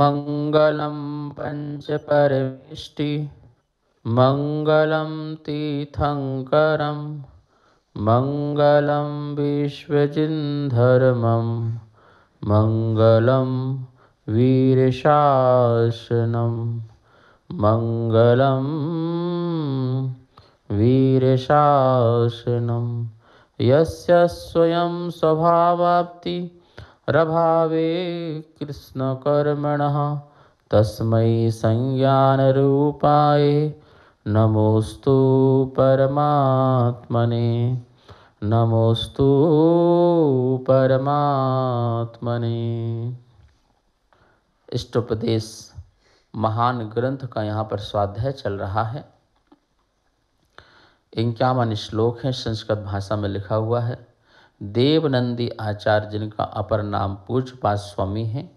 मङ्गलं पञ्चपरमिष्टि मङ्गलं तीर्थंकर मङ्गलं विश्वजिन्धर्मं मङ्गलं वीरशासनं मङ्गलं वीरशासनं यस्य स्वयं स्वभावाप्ति प्रभावे कृष्ण कर्मण तस्म संज्ञान रूपाए नमोस्तु परमात्मने नमोस्तु परमात्मने इष्टोपदेश महान ग्रंथ का यहाँ पर स्वाध्याय चल रहा है इंक्यावन श्लोक है संस्कृत भाषा में लिखा हुआ है देवनंदी आचार्य जिनका अपर नाम पूज्य पाद स्वामी है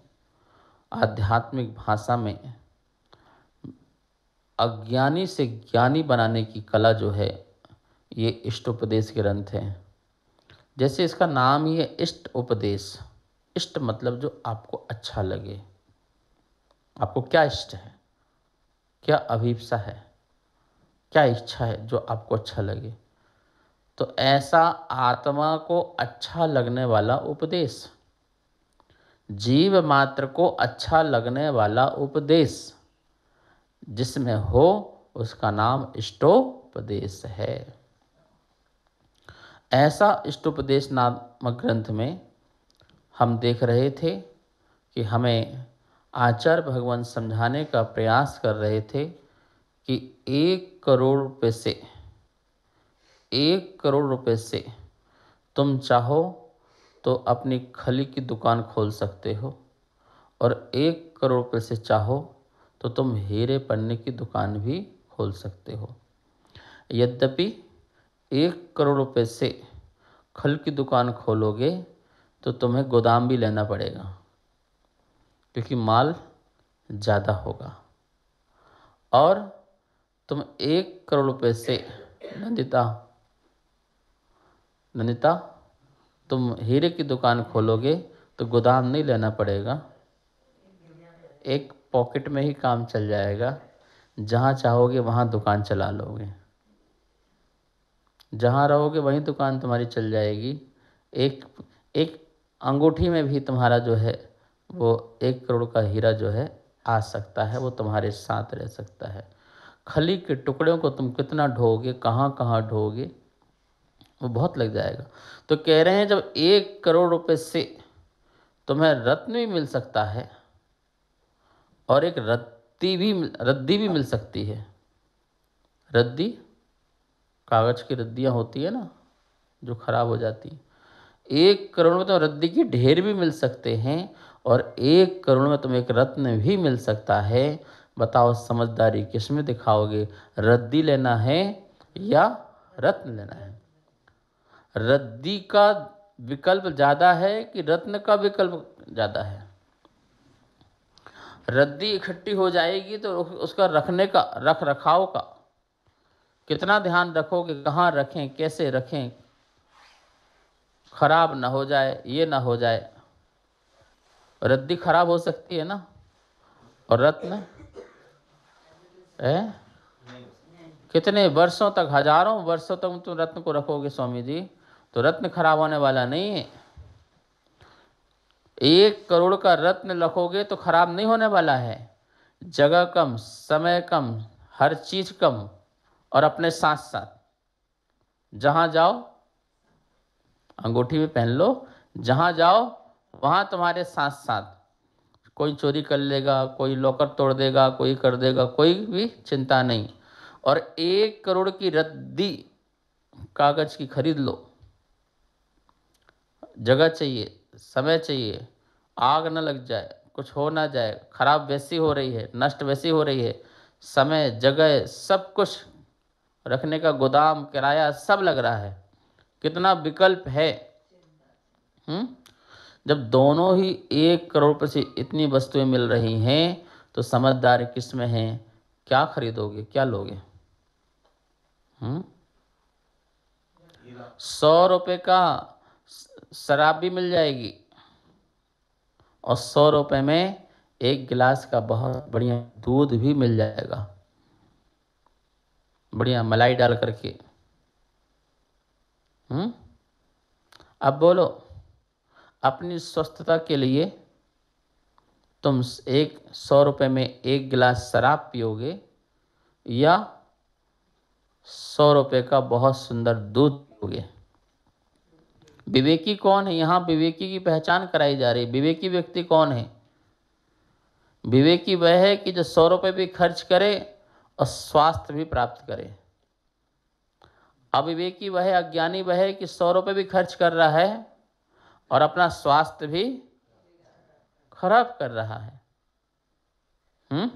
आध्यात्मिक भाषा में अज्ञानी से ज्ञानी बनाने की कला जो है ये इष्ट उपदेश ग्रंथ है जैसे इसका नाम ही है इष्ट उपदेश इष्ट मतलब जो आपको अच्छा लगे आपको क्या इष्ट है क्या अभिप्सा है क्या इच्छा है जो आपको अच्छा लगे तो ऐसा आत्मा को अच्छा लगने वाला उपदेश जीव मात्र को अच्छा लगने वाला उपदेश जिसमें हो उसका नाम इष्टोपदेश है ऐसा इष्टोपदेश नामक ग्रंथ में हम देख रहे थे कि हमें आचार्य भगवान समझाने का प्रयास कर रहे थे कि एक करोड़ रुपये से एक करोड़ रुपए से तुम चाहो तो अपनी खली की दुकान खोल सकते हो और एक करोड़ रुपए से चाहो तो तुम हीरे पन्ने की दुकान भी खोल सकते हो यद्यपि एक करोड़ रुपए से खल की दुकान खोलोगे तो तुम्हें गोदाम भी लेना पड़ेगा क्योंकि माल ज़्यादा होगा और तुम एक करोड़ रुपए से नंदिता ननिता तुम हीरे की दुकान खोलोगे तो गोदाम नहीं लेना पड़ेगा एक पॉकेट में ही काम चल जाएगा जहाँ चाहोगे वहाँ दुकान चला लोगे जहाँ रहोगे वहीं दुकान तुम्हारी चल जाएगी एक एक अंगूठी में भी तुम्हारा जो है वो एक करोड़ का हीरा जो है आ सकता है वो तुम्हारे साथ रह सकता है खली के टुकड़ों को तुम कितना ढोगे कहाँ कहाँ ढोगे वो बहुत लग जाएगा तो कह रहे हैं जब एक करोड़ रुपए से तुम्हें रत्न भी मिल सकता है और एक रत्ती भी रद्दी भी मिल सकती है रद्दी कागज़ की रद्दियाँ होती है ना जो ख़राब हो जाती एक करोड़ में तो रद्दी की ढेर भी मिल सकते हैं और एक करोड़ में तुम्हें एक रत्न भी मिल सकता है बताओ समझदारी किस में दिखाओगे रद्दी लेना है या रत्न लेना है रद्दी का विकल्प ज़्यादा है कि रत्न का विकल्प ज़्यादा है रद्दी इकट्ठी हो जाएगी तो उसका रखने का रख रखाव का कितना ध्यान रखो कि कहाँ रखें कैसे रखें खराब ना हो जाए ये ना हो जाए रद्दी खराब हो सकती है ना और रत्न है कितने वर्षों तक हजारों वर्षों तक तुम रत्न को रखोगे स्वामी जी तो रत्न खराब होने वाला नहीं है एक करोड़ का रत्न लखोगे तो खराब नहीं होने वाला है जगह कम समय कम हर चीज कम और अपने साथ साथ जहां जाओ अंगूठी भी पहन लो जहां जाओ वहां तुम्हारे साथ साथ कोई चोरी कर लेगा कोई लॉकर तोड़ देगा कोई कर देगा कोई भी चिंता नहीं और एक करोड़ की रद्दी कागज़ की खरीद लो जगह चाहिए समय चाहिए आग न लग जाए कुछ हो ना जाए खराब वैसी हो रही है नष्ट वैसी हो रही है समय जगह सब कुछ रखने का गोदाम किराया सब लग रहा है कितना विकल्प है हुँ? हम्म? जब दोनों ही एक करोड़ से इतनी वस्तुएं मिल रही हैं तो समझदार किस में हैं क्या खरीदोगे क्या लोगे हम्म? सौ रुपये का शराब भी मिल जाएगी और सौ रुपये में एक गिलास का बहुत बढ़िया दूध भी मिल जाएगा बढ़िया मलाई डाल करके हम्म अब बोलो अपनी स्वस्थता के लिए तुम एक सौ रुपये में एक गिलास शराब पियोगे या सौ रुपये का बहुत सुंदर दूध पियोगे विवेकी कौन है यहाँ विवेकी की पहचान कराई जा रही है विवेकी व्यक्ति कौन है विवेकी वह है कि जो सौ रुपये भी खर्च करे और स्वास्थ्य भी प्राप्त करे अविवेकी वह अज्ञानी वह है कि सौ रुपये भी खर्च कर रहा है और अपना स्वास्थ्य भी खराब कर रहा है हम्म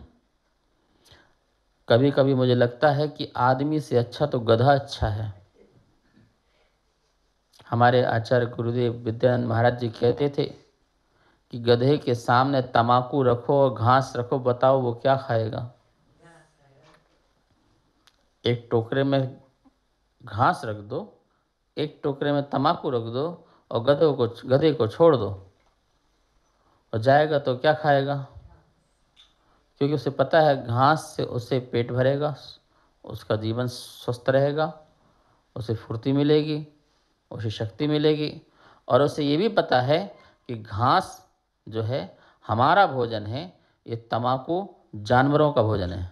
कभी कभी मुझे लगता है कि आदमी से अच्छा तो गधा अच्छा है हमारे आचार्य गुरुदेव विद्यानंद महाराज जी कहते थे कि गधे के सामने तमाकू रखो और घास रखो बताओ वो क्या खाएगा एक टोकरे में घास रख दो एक टोकरे में तमाकू रख दो और गधे को गधे को छोड़ दो और जाएगा तो क्या खाएगा क्योंकि उसे पता है घास से उसे पेट भरेगा उसका जीवन स्वस्थ रहेगा उसे फुर्ती मिलेगी उसे शक्ति मिलेगी और उसे ये भी पता है कि घास जो है हमारा भोजन है ये तम्बाकू जानवरों का भोजन है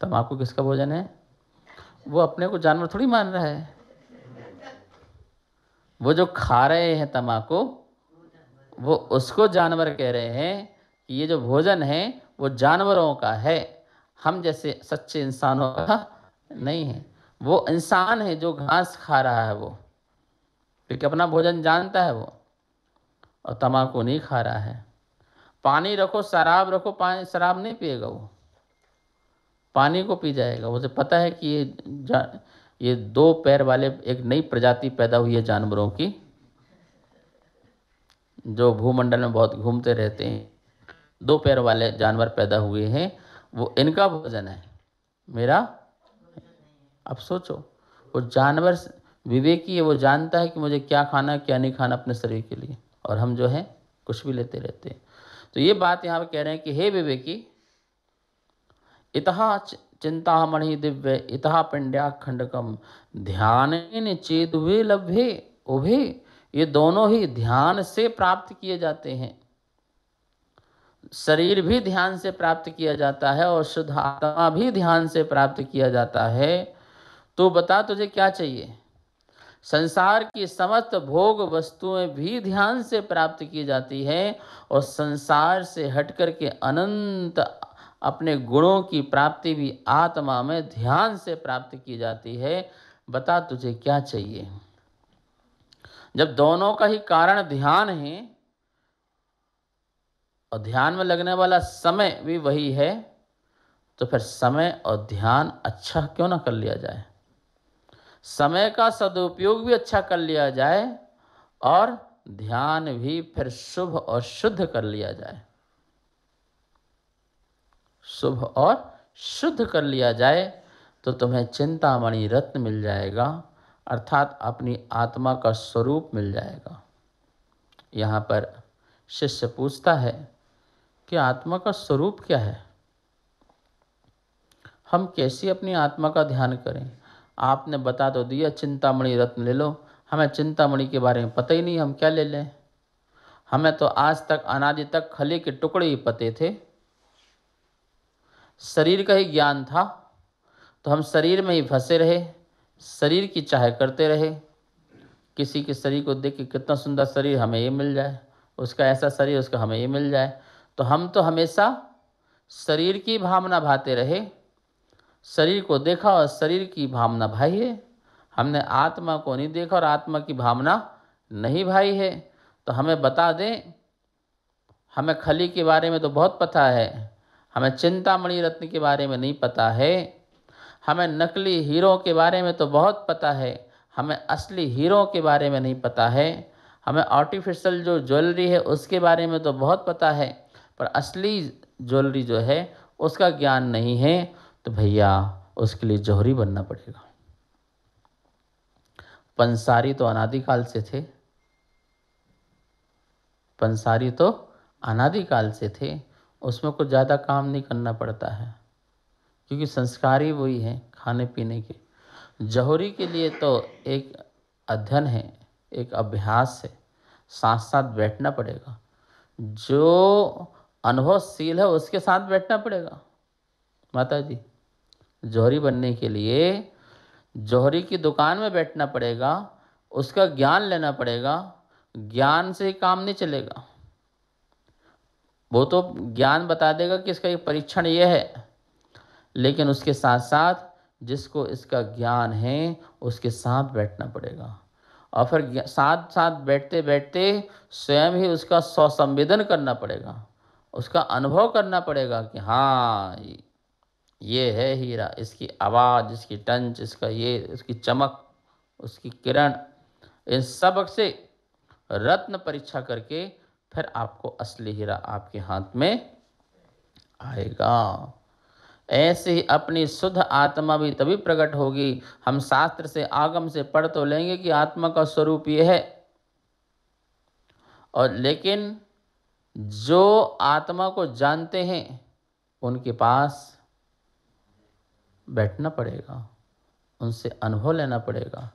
तम्बाकू किसका भोजन है वो अपने को जानवर थोड़ी मान रहा है वो जो खा रहे हैं तम्बाकू वो उसको जानवर कह रहे हैं कि ये जो भोजन है वो जानवरों का है हम जैसे सच्चे इंसानों का नहीं है वो इंसान है जो घास खा रहा है वो क्योंकि अपना भोजन जानता है वो और तम्बाकू नहीं खा रहा है पानी रखो शराब रखो पानी शराब नहीं पिएगा वो पानी को पी जाएगा उसे पता है कि ये ये दो पैर वाले एक नई प्रजाति पैदा हुई है जानवरों की जो भूमंडल में बहुत घूमते रहते हैं दो पैर वाले जानवर पैदा हुए हैं वो इनका भोजन है मेरा आप सोचो वो जानवर विवेकी है वो जानता है कि मुझे क्या खाना है क्या नहीं खाना अपने शरीर के लिए और हम जो है कुछ भी लेते रहते हैं तो ये बात यहाँ पर कह रहे हैं कि हे विवेकी इतहा चिंता मणि दिव्य इतहा पिंड्या खंडकम ध्यान चेत हुए लभ्य उभे ये दोनों ही ध्यान से प्राप्त किए जाते हैं शरीर भी ध्यान से प्राप्त किया जाता है और शुद्ध आत्मा भी ध्यान से प्राप्त किया जाता है तो बता तुझे क्या चाहिए संसार की समस्त भोग वस्तुएं भी ध्यान से प्राप्त की जाती है और संसार से हटकर के अनंत अपने गुणों की प्राप्ति भी आत्मा में ध्यान से प्राप्त की जाती है बता तुझे क्या चाहिए जब दोनों का ही कारण ध्यान है और ध्यान में लगने वाला समय भी वही है तो फिर समय और ध्यान अच्छा क्यों ना कर लिया जाए समय का सदुपयोग भी अच्छा कर लिया जाए और ध्यान भी फिर शुभ और शुद्ध कर लिया जाए शुभ और शुद्ध कर लिया जाए तो तुम्हें चिंतामणि रत्न मिल जाएगा अर्थात अपनी आत्मा का स्वरूप मिल जाएगा यहाँ पर शिष्य पूछता है कि आत्मा का स्वरूप क्या है हम कैसे अपनी आत्मा का ध्यान करें आपने बता तो दिया चिंतामणि रत्न ले लो हमें चिंतामणि के बारे में पता ही नहीं हम क्या ले लें हमें तो आज तक अनादि तक खली के टुकड़े ही पते थे शरीर का ही ज्ञान था तो हम शरीर में ही फंसे रहे शरीर की चाह करते रहे किसी के शरीर को देख के कितना सुंदर शरीर हमें ये मिल जाए उसका ऐसा शरीर उसका हमें ये मिल जाए तो हम तो हमेशा शरीर की भावना भाते रहे शरीर को देखा और शरीर की भावना भाई है हमने आत्मा को नहीं देखा और आत्मा की भावना नहीं भाई है तो हमें बता दें हमें खली के बारे में तो बहुत पता है हमें चिंतामणि रत्न के बारे में नहीं पता है हमें नकली हीरो के बारे में तो बहुत पता है हमें असली हीरो के बारे में नहीं पता है हमें आर्टिफिशियल जो ज्वेलरी है उसके बारे में तो बहुत पता है पर असली ज्वेलरी जो है उसका ज्ञान नहीं है तो भैया उसके लिए जौहरी बनना पड़ेगा पंसारी तो अनादिकाल से थे पंसारी तो अनादिकाल से थे उसमें कुछ ज़्यादा काम नहीं करना पड़ता है क्योंकि संस्कार ही वही है खाने पीने के जौहरी के लिए तो एक अध्ययन है एक अभ्यास है साथ साथ बैठना पड़ेगा जो अनुभवशील है उसके साथ बैठना पड़ेगा माता जी जौहरी बनने के लिए जौहरी की दुकान में बैठना पड़ेगा उसका ज्ञान लेना पड़ेगा ज्ञान से काम नहीं चलेगा वो तो ज्ञान बता देगा कि इसका एक परीक्षण ये है लेकिन उसके साथ साथ जिसको इसका ज्ञान है उसके साथ बैठना पड़ेगा और फिर साथ साथ बैठते बैठते स्वयं ही उसका स्वसंवेदन करना पड़ेगा उसका अनुभव करना पड़ेगा कि हाँ ये है हीरा इसकी आवाज़ इसकी टंच इसका ये उसकी चमक उसकी किरण इन सब से रत्न परीक्षा करके फिर आपको असली हीरा आपके हाथ में आएगा ऐसे ही अपनी शुद्ध आत्मा भी तभी प्रकट होगी हम शास्त्र से आगम से पढ़ तो लेंगे कि आत्मा का स्वरूप ये है और लेकिन जो आत्मा को जानते हैं उनके पास बैठना पड़ेगा उनसे अनुभव लेना पड़ेगा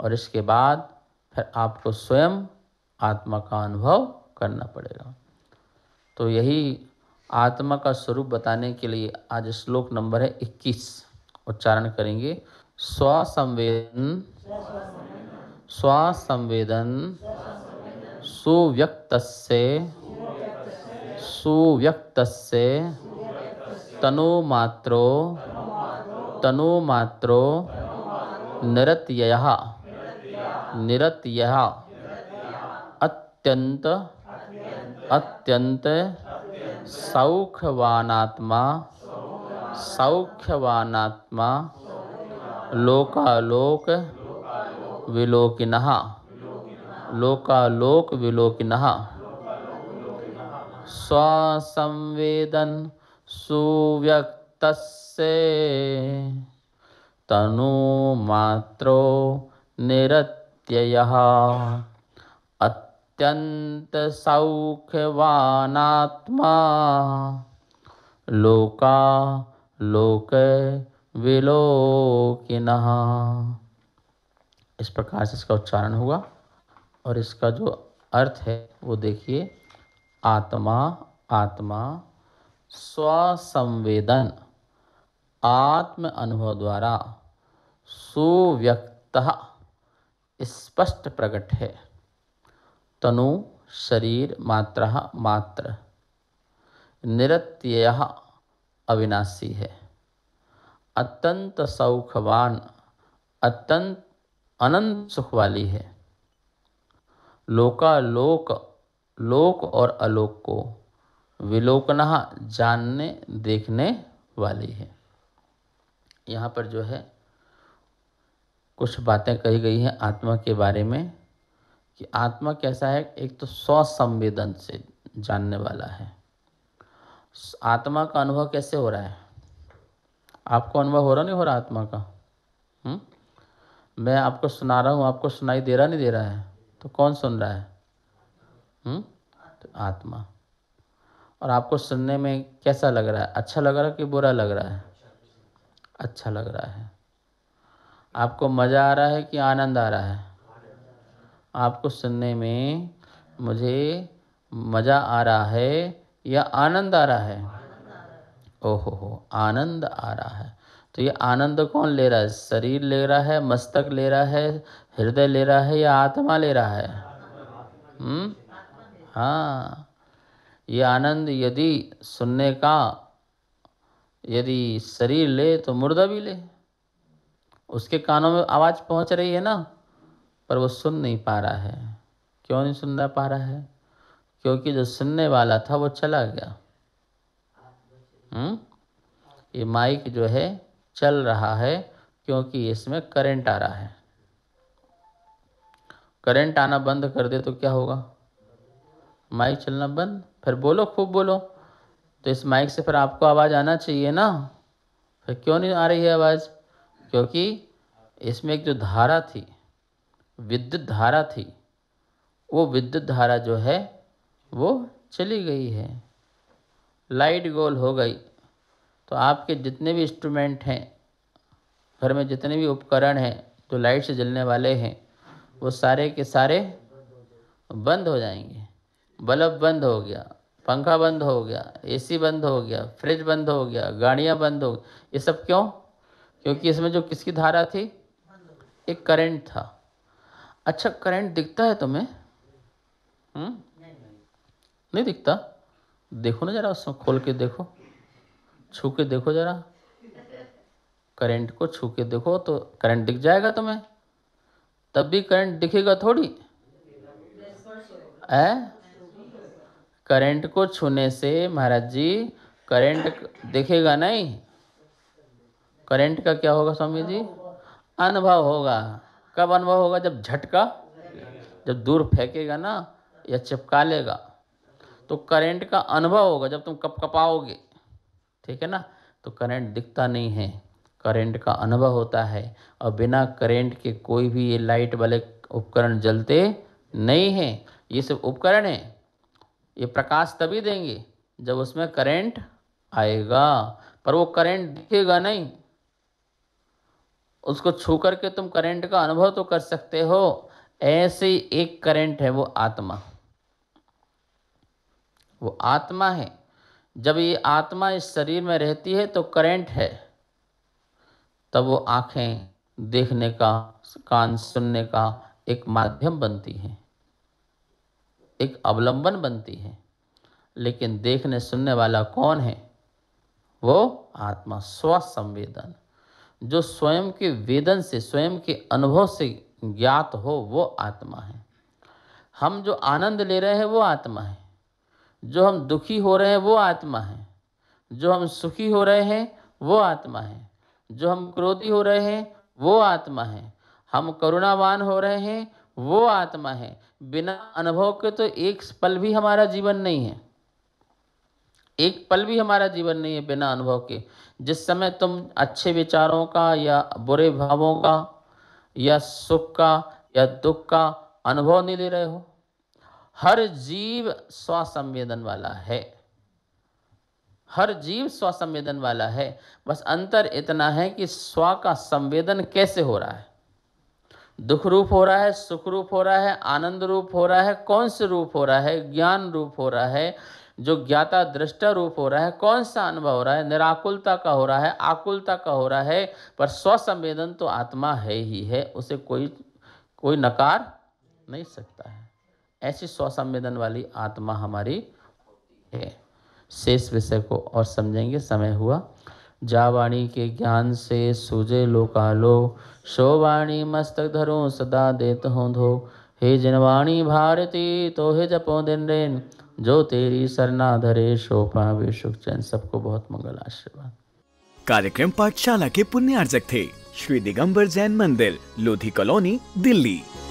और इसके बाद फिर आपको स्वयं आत्मा का अनुभव करना पड़ेगा तो यही आत्मा का स्वरूप बताने के लिए आज श्लोक नंबर है इक्कीस उच्चारण करेंगे स्वसंवेदन स्वसंवेदन सुव्यक्त सुव्यक्त तनोमात्रो मात्रो तनु मात्रो निरत्यय निरत्यय अत्यंत अत्यंत सौख्यवानात्मा सौख्यवानात्मा लोकालोक विलोकिन लोकालोक विलोकिन स्वसंवेदन सुव्यक्त तस्य तनुमात्रो निरत्ययः अत्यन्तसौख्यवानात्मा लोका लोक विलोकिनः इस प्रकार से इसका उच्चारण हुआ और इसका जो अर्थ है वो देखिए आत्मा आत्मा स्वसंवेदन आत्म अनुभव द्वारा सुव्यक्त स्पष्ट प्रकट है तनु शरीर मात्रा मात्र निरत्य अविनाशी है अत्यंत सौखवान अत्यंत अनंत सुख वाली है लोकालोक लोक और अलोक को विलोकना जानने देखने वाली है यहाँ पर जो है कुछ बातें कही गई हैं आत्मा के बारे में कि आत्मा कैसा है एक तो स्व संवेदन से जानने वाला है आत्मा का अनुभव कैसे हो रहा है आपको अनुभव हो रहा नहीं हो रहा आत्मा का हुँ? हम्म? मैं आपको सुना रहा हूँ आपको सुनाई दे रहा नहीं दे रहा है तो कौन सुन रहा है हुँ? हम्म? तो आत्मा और आपको सुनने में कैसा लग रहा है अच्छा लग रहा है कि बुरा लग रहा है अच्छा लग रहा है आपको मज़ा आ रहा है कि आनंद आ रहा है आपको सुनने में मुझे मज़ा आ रहा है या आनंद आ रहा है ओहो हो आनंद आ रहा है तो ये आनंद कौन ले रहा है शरीर ले रहा है मस्तक ले रहा है हृदय ले रहा है या आत्मा ले रहा है हम्म हाँ ये आनंद यदि सुनने का यदि शरीर ले तो मुर्दा भी ले उसके कानों में आवाज़ पहुंच रही है ना पर वो सुन नहीं पा रहा है क्यों नहीं सुन रहा पा रहा है क्योंकि जो सुनने वाला था वो चला गया हम्म ये माइक जो है चल रहा है क्योंकि इसमें करंट आ रहा है करंट आना बंद कर दे तो क्या होगा माइक चलना बंद फिर बोलो खूब बोलो तो इस माइक से फिर आपको आवाज़ आना चाहिए ना फिर क्यों नहीं आ रही है आवाज़ क्योंकि इसमें एक जो धारा थी विद्युत धारा थी वो विद्युत धारा जो है वो चली गई है लाइट गोल हो गई तो आपके जितने भी इंस्ट्रूमेंट हैं घर में जितने भी उपकरण हैं जो लाइट से जलने वाले हैं वो सारे के सारे बंद हो जाएंगे बल्ब बंद हो गया पंखा बंद हो गया एसी बंद हो गया फ्रिज बंद हो गया गाड़ियाँ बंद हो गई ये सब क्यों क्योंकि इसमें जो किसकी धारा थी एक करंट था अच्छा करंट दिखता है तुम्हें हुँ? हम्म? नहीं दिखता देखो ना जरा उसमें खोल के देखो छू के देखो जरा करंट को छू के देखो तो करंट दिख जाएगा तुम्हें तब भी करंट दिखेगा थोड़ी ए? करंट को छूने से महाराज जी करंट दिखेगा नहीं करंट का क्या होगा स्वामी जी अनुभव होगा कब अनुभव होगा जब झटका जब दूर फेंकेगा ना या चिपका लेगा तो करंट का अनुभव होगा जब तुम कप कपाओगे ठीक है ना तो करंट दिखता नहीं है करंट का अनुभव होता है और बिना करंट के कोई भी ये लाइट वाले उपकरण जलते नहीं हैं ये सब उपकरण है ये प्रकाश तभी देंगे जब उसमें करंट आएगा पर वो करंट दिखेगा नहीं उसको छू करके तुम करंट का अनुभव तो कर सकते हो ऐसे एक करंट है वो आत्मा वो आत्मा है जब ये आत्मा इस शरीर में रहती है तो करंट है तब वो आँखें देखने का कान सुनने का एक माध्यम बनती हैं एक अवलंबन बनती है लेकिन देखने सुनने वाला कौन है वो आत्मा स्वसंवेदन जो स्वयं के वेदन से स्वयं के अनुभव से ज्ञात हो वो आत्मा है हम जो आनंद ले रहे हैं वो आत्मा है जो हम दुखी हो रहे हैं वो आत्मा है जो हम सुखी हो रहे हैं वो आत्मा है जो हम क्रोधी हो रहे हैं वो आत्मा है हम करुणावान हो रहे हैं वो आत्मा है बिना अनुभव के तो एक पल भी हमारा जीवन नहीं है एक पल भी हमारा जीवन नहीं है बिना अनुभव के जिस समय तुम अच्छे विचारों का या बुरे भावों का या सुख का या दुख का अनुभव नहीं ले रहे हो हर जीव स्वसंवेदन वाला है हर जीव स्वसंवेदन वाला है बस अंतर इतना है कि स्व का संवेदन कैसे हो रहा है दुख रूप हो रहा है सुख रूप हो रहा है आनंद रूप हो रहा है कौन से रूप हो रहा है ज्ञान रूप हो रहा है जो ज्ञाता दृष्टा रूप हो रहा है कौन सा अनुभव हो रहा है निराकुलता का हो रहा है आकुलता का हो रहा है पर स्वसंवेदन तो आत्मा है ही है उसे कोई कोई नकार नहीं सकता है ऐसी स्वसंवेदन वाली आत्मा हमारी है शेष विषय को और समझेंगे समय हुआ जावाणी के ज्ञान से सूजे लोकालो शोवाणी मस्तक धरो सदा देत हो धो हे जिनवाणी भारती तो हे जपो दिन रेन जो तेरी सरना धरे शोभा वे सुख चैन सबको बहुत मंगल आशीर्वाद कार्यक्रम पाठशाला के पुण्यार्जक थे श्री दिगंबर जैन मंदिर लोधी कॉलोनी दिल्ली